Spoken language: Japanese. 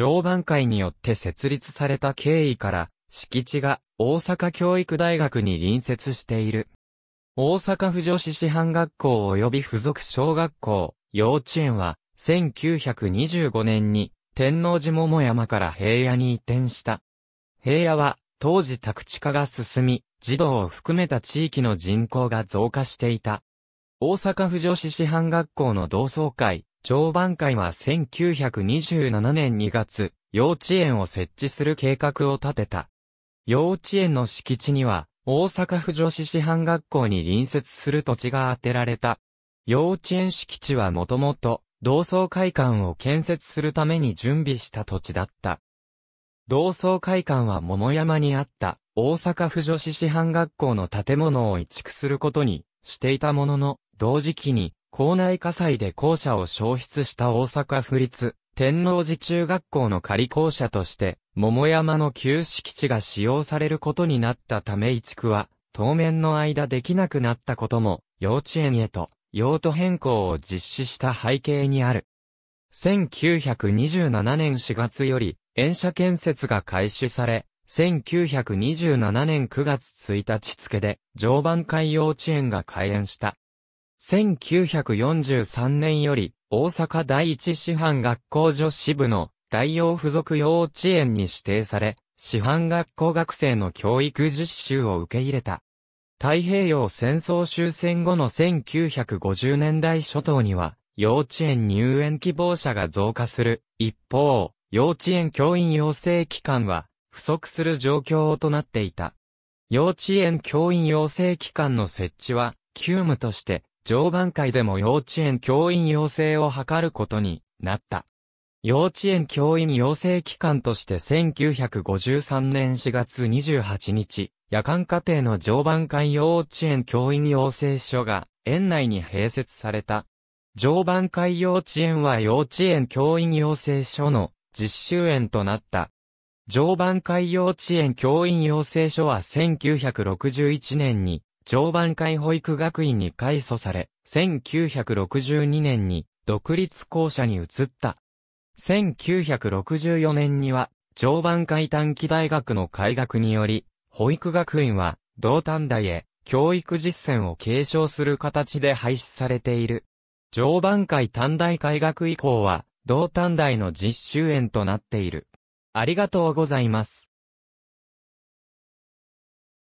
常磐会によって設立された経緯から、敷地が大阪教育大学に隣接している。大阪府女子師範学校及び附属小学校、幼稚園は、1925年に天王寺桃山から平野に移転した。平野は当時宅地化が進み、児童を含めた地域の人口が増加していた。大阪府女子師範学校の同窓会、常磐会は1927年2月、幼稚園を設置する計画を立てた。幼稚園の敷地には、大阪府女子師範学校に隣接する土地が当てられた。幼稚園敷地はもともと、同窓会館を建設するために準備した土地だった。同窓会館は桃山にあった、大阪府女子師範学校の建物を移築することにしていたものの、同時期に、校内火災で校舎を消失した大阪府立天王寺中学校の仮校舎として、桃山の旧敷地が使用されることになったため移築は、当面の間できなくなったことも、幼稚園へと、用途変更を実施した背景にある。1927年4月より、園舎建設が開始され、1927年9月1日付で、常磐海幼稚園が開園した。1943年より、大阪第一師範学校女子部の大洋付属幼稚園に指定され、師範学校学生の教育実習を受け入れた。太平洋戦争終戦後の1950年代初頭には、幼稚園入園希望者が増加する。一方、幼稚園教員養成機関は、不足する状況となっていた。幼稚園教員養成機関の設置は、急務として、常磐会でも幼稚園教員養成を図ることになった。幼稚園教員養成機関として1953年4月28日、夜間家庭の常磐会幼稚園教員養成所が園内に併設された。常磐会幼稚園は幼稚園教員養成所の実習園となった。常磐会幼稚園教員養成所は1961年に常磐会保育学院に改組され、1962年に独立校舎に移った。1964年には、常磐会短期大学の改学により、保育学院は、同短大へ、教育実践を継承する形で廃止されている。常磐会短大改学以降は、同短大の実習園となっている。ありがとうございます。